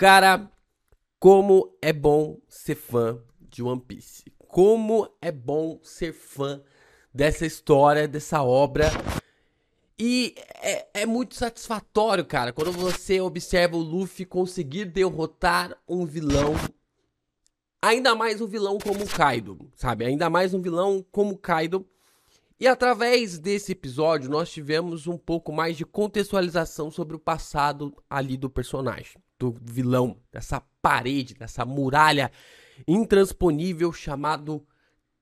Cara, como é bom ser fã de One Piece. Como é bom ser fã dessa história, dessa obra. E é, é, muito satisfatório, cara, quando você observa o Luffy conseguir derrotar um vilão. Ainda mais um vilão como o Kaido, sabe? Ainda mais um vilão como o Kaido. E através desse episódio, nós tivemos um pouco mais de contextualização sobre o passado ali do personagem do vilão, dessa parede, dessa muralha intransponível chamado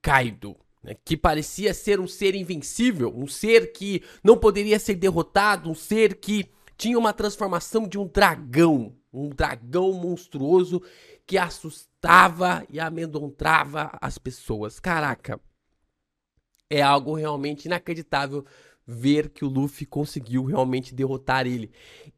Kaido, né, que parecia ser um ser invencível, um ser que não poderia ser derrotado, um ser que tinha uma transformação de um dragão, um dragão monstruoso que assustava e amedrontava as pessoas. Caraca, é algo realmente inacreditável ver que o Luffy conseguiu realmente derrotar ele.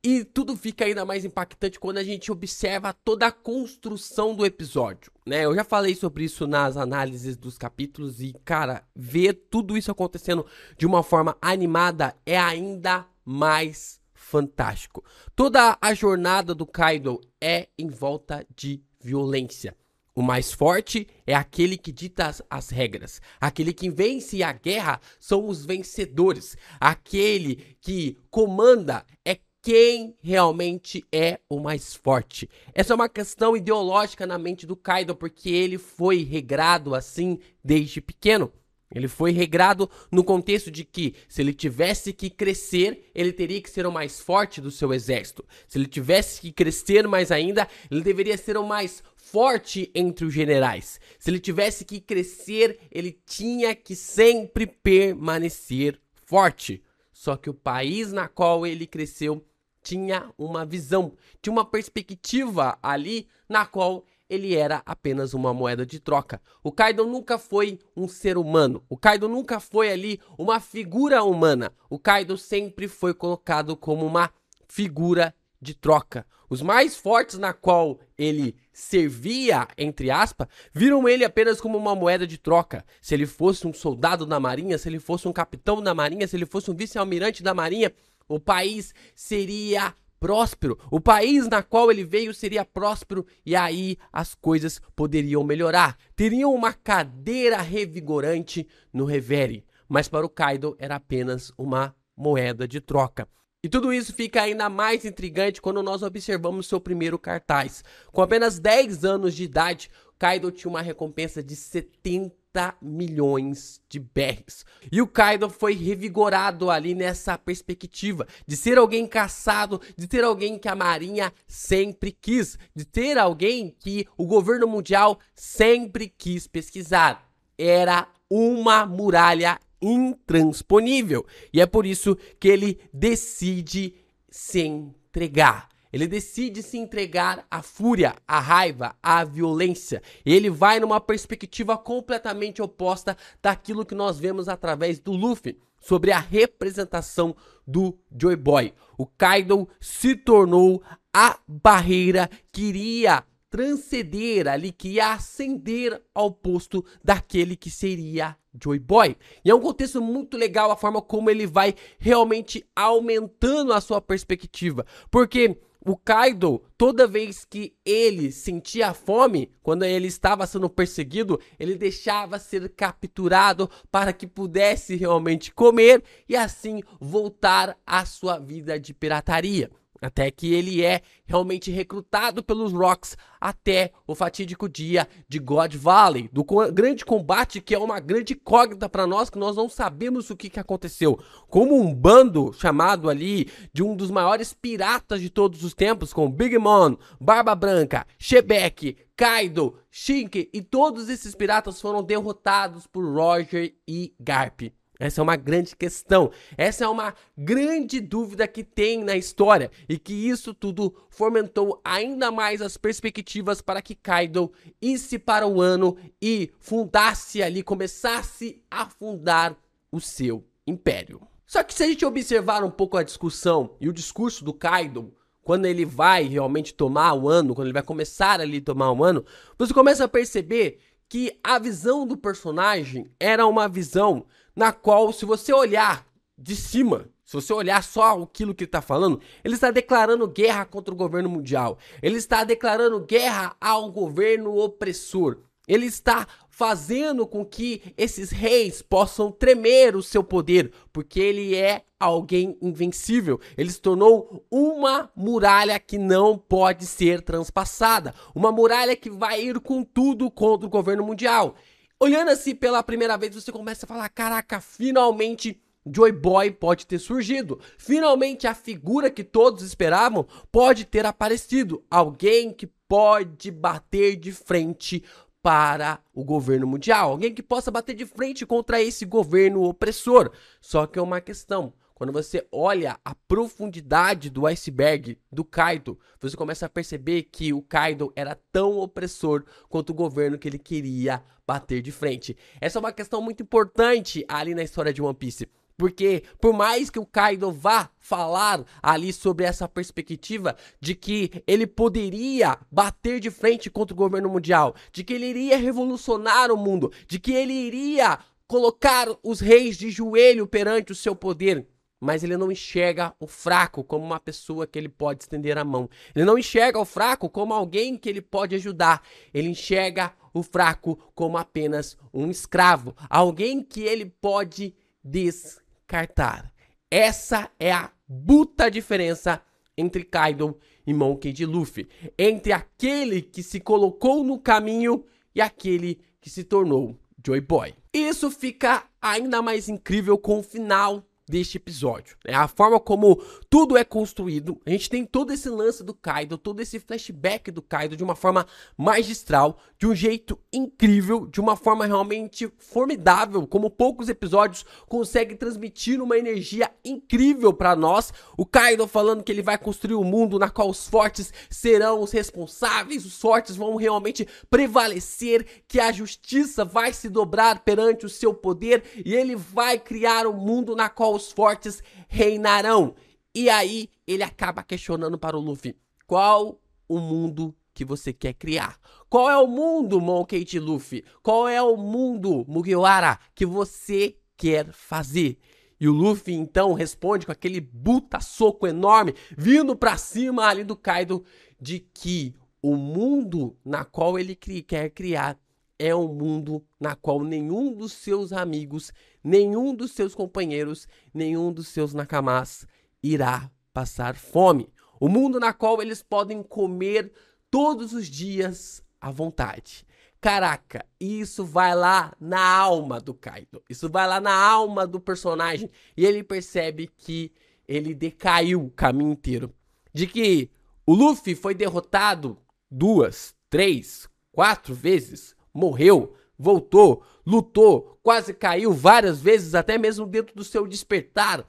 E tudo fica ainda mais impactante quando a gente observa toda a construção do episódio, né? Eu já falei sobre isso nas análises dos capítulos e, cara, ver tudo isso acontecendo de uma forma animada é ainda mais fantástico. Toda a jornada do Kaido é em volta de violência. O mais forte é aquele que dita as, as, regras. Aquele que vence a guerra são os vencedores. Aquele que comanda é quem realmente é o mais forte. Essa é uma questão ideológica na mente do Kaido, porque ele foi regrado assim desde pequeno. Ele foi regrado no contexto de que, se ele tivesse que crescer, ele teria que ser o mais forte do seu exército. Se ele tivesse que crescer mais ainda, ele deveria ser o mais forte entre os generais. Se ele tivesse que crescer, ele tinha que sempre permanecer forte. Só que o país na qual ele cresceu tinha uma visão, tinha uma perspectiva ali na qual ele era apenas uma moeda de troca. O Kaido nunca foi um ser humano. O Kaido nunca foi ali uma figura humana. O Kaido sempre foi colocado como uma figura de troca. Os mais fortes na qual ele servia, entre aspas, viram ele apenas como uma moeda de troca. Se ele fosse um soldado da marinha, se ele fosse um capitão da marinha, se ele fosse um vice-almirante da marinha, o país seria próspero, o país na qual ele veio seria próspero e aí as coisas poderiam melhorar. Teriam uma cadeira revigorante no Revere, mas para o Kaido era apenas uma moeda de troca. E tudo isso fica ainda mais intrigante quando nós observamos seu primeiro cartaz. Com apenas 10 anos de idade, Kaido tinha uma recompensa de 70 30 milhões de berries. E o Kaido foi revigorado ali nessa perspectiva de ser alguém caçado, de ter alguém que a marinha sempre quis, de ter alguém que o governo mundial sempre quis pesquisar. Era uma muralha intransponível. E é por isso que ele decide se entregar. Ele decide se entregar à fúria, à raiva, à violência. Ele vai numa perspectiva completamente oposta daquilo que nós vemos através do Luffy sobre a representação do Joy Boy. O Kaido se tornou a barreira que iria transcender ali, que ia ascender ao posto daquele que seria Joy Boy. E é um contexto muito legal a forma como ele vai realmente aumentando a sua perspectiva, porque o Kaido, toda vez que ele sentia fome, quando ele estava sendo perseguido, ele deixava ser capturado para que pudesse realmente comer e assim voltar à sua vida de pirataria. Até que ele é realmente recrutado pelos Rocks até o fatídico dia de God Valley, do co grande combate que é uma grande incógnita para nós, que nós não sabemos o que, que aconteceu. Como um bando chamado ali de um dos maiores piratas de todos os tempos, com Big Mom, Barba Branca, Shebek, Kaido, Shinke e todos esses piratas foram derrotados por Roger e Garp. Essa é uma grande questão, essa é uma grande dúvida que tem na história e que isso tudo fomentou ainda mais as perspectivas para que Kaido isse para o ano e fundasse ali, começasse a fundar o seu império. Só que se a gente observar um pouco a discussão e o discurso do Kaido, quando ele vai realmente tomar o ano, quando ele vai começar ali tomar o ano, você começa a perceber que a visão do personagem era uma visão na qual, se você olhar de cima, se você olhar só aquilo que ele está falando, ele está declarando guerra contra o governo mundial, ele está declarando guerra ao governo opressor, ele está fazendo com que esses reis possam tremer o seu poder, porque ele é alguém invencível. Ele se tornou uma muralha que não pode ser transpassada, uma muralha que vai ir com tudo contra o governo mundial. Olhando assim pela primeira vez, você começa a falar: "Caraca, finalmente Joy Boy pode ter surgido. Finalmente a figura que todos esperavam pode ter aparecido. Alguém que pode bater de frente para o governo mundial, alguém que possa bater de frente contra esse governo opressor. Só que é uma questão, quando você olha a profundidade do iceberg do Kaido, você começa a perceber que o Kaido era tão opressor quanto o governo que ele queria bater de frente. Essa é uma questão muito importante ali na história de One Piece. Porque por mais que o Kaido vá falar ali sobre essa perspectiva de que ele poderia bater de frente contra o governo mundial, de que ele iria revolucionar o mundo, de que ele iria colocar os reis de joelho perante o seu poder, mas ele não enxerga o fraco como uma pessoa que ele pode estender a mão. Ele não enxerga o fraco como alguém que ele pode ajudar. Ele enxerga o fraco como apenas um escravo, alguém que ele pode descansar Cartar. Essa é a buta diferença entre Kaido e Monkey D. Luffy, entre aquele que se colocou no caminho e aquele que se tornou Joy Boy. Isso fica ainda mais incrível com o final deste episódio. É a forma como tudo é construído. A gente tem todo esse lance do Kaido, todo esse flashback do Kaido de uma forma magistral, de um jeito incrível, de uma forma realmente formidável, como poucos episódios conseguem transmitir uma energia incrível para nós. O Kaido falando que ele vai construir o um mundo na qual os fortes serão os responsáveis, os fortes vão realmente prevalecer, que a justiça vai se dobrar perante o seu poder e ele vai criar um mundo na qual os fortes reinarão. E aí ele acaba questionando para o Luffy: qual o mundo que você quer criar? Qual é o mundo, Monkey Luffy? Qual é o mundo, Mugiwara, que você quer fazer? E o Luffy então responde com aquele buta soco enorme vindo para cima ali do Kaido de que o mundo na qual ele cri quer criar é um mundo na qual nenhum dos seus amigos, nenhum dos seus companheiros, nenhum dos seus nakamás irá passar fome. O mundo na qual eles podem comer todos os dias à vontade. Caraca, isso vai lá na alma do Kaido. Isso vai lá na alma do personagem. E ele percebe que ele decaiu o caminho inteiro. De que o Luffy foi derrotado duas, três, quatro vezes morreu, voltou, lutou, quase caiu várias vezes, até mesmo dentro do seu despertar.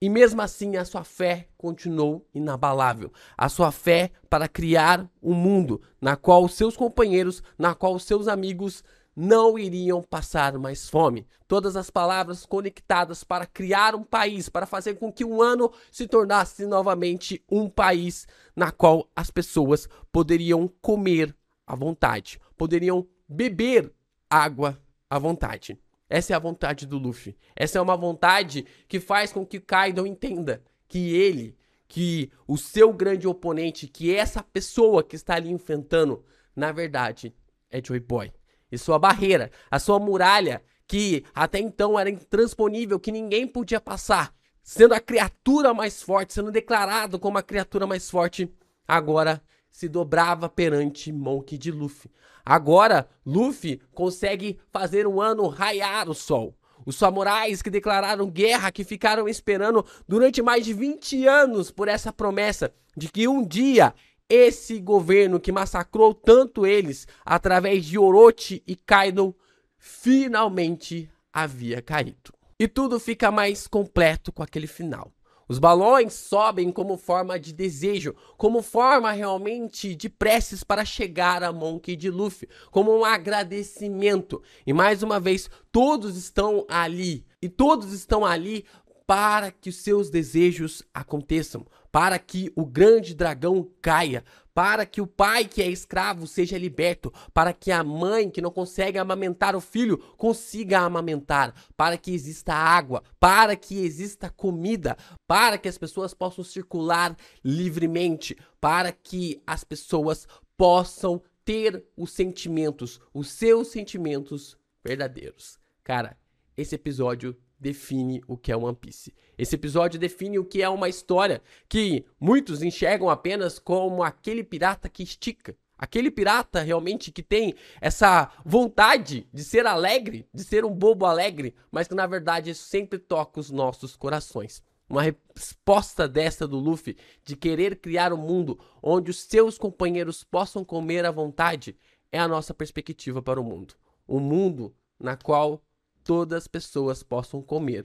E mesmo assim, a sua fé continuou inabalável. A sua fé para criar um mundo na qual os seus companheiros, na qual os seus amigos não iriam passar mais fome. Todas as palavras conectadas para criar um país, para fazer com que um ano se tornasse novamente um país na qual as pessoas poderiam comer à vontade, poderiam beber água à vontade. Essa é a vontade do Luffy. Essa é uma vontade que faz com que Kaido entenda que ele, que o seu grande oponente, que é essa pessoa que está ali enfrentando, na verdade, é Joy Boy. E sua barreira, a sua muralha, que até então era intransponível, que ninguém podia passar, sendo a criatura mais forte, sendo declarado como a criatura mais forte, agora se dobrava perante Monk de Luffy. Agora, Luffy consegue fazer um ano raiar o sol. Os samurais que declararam guerra, que ficaram esperando durante mais de 20 anos por essa promessa de que um dia esse governo que massacrou tanto eles através de Orochi e Kaido finalmente havia caído. E tudo fica mais completo com aquele final. Os balões sobem como forma de desejo, como forma realmente de preces para chegar a Monkey de Luffy, como um agradecimento. E mais uma vez, todos estão ali, e todos estão ali para que os seus desejos aconteçam, para que o grande dragão caia, para que o pai que é escravo seja liberto, para que a mãe que não consegue amamentar o filho consiga amamentar, para que exista água, para que exista comida, para que as pessoas possam circular livremente, para que as pessoas possam ter os sentimentos, os seus sentimentos verdadeiros. Cara, esse episódio define o que é One Piece. Esse episódio define o que é uma história que muitos enxergam apenas como aquele pirata que estica. Aquele pirata realmente que tem essa vontade de ser alegre, de ser um bobo alegre, mas que na verdade sempre toca os nossos corações. Uma resposta dessa do Luffy de querer criar um mundo onde os seus companheiros possam comer à vontade é a nossa perspectiva para o mundo. Um mundo na qual todas as pessoas possam comer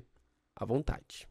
à vontade.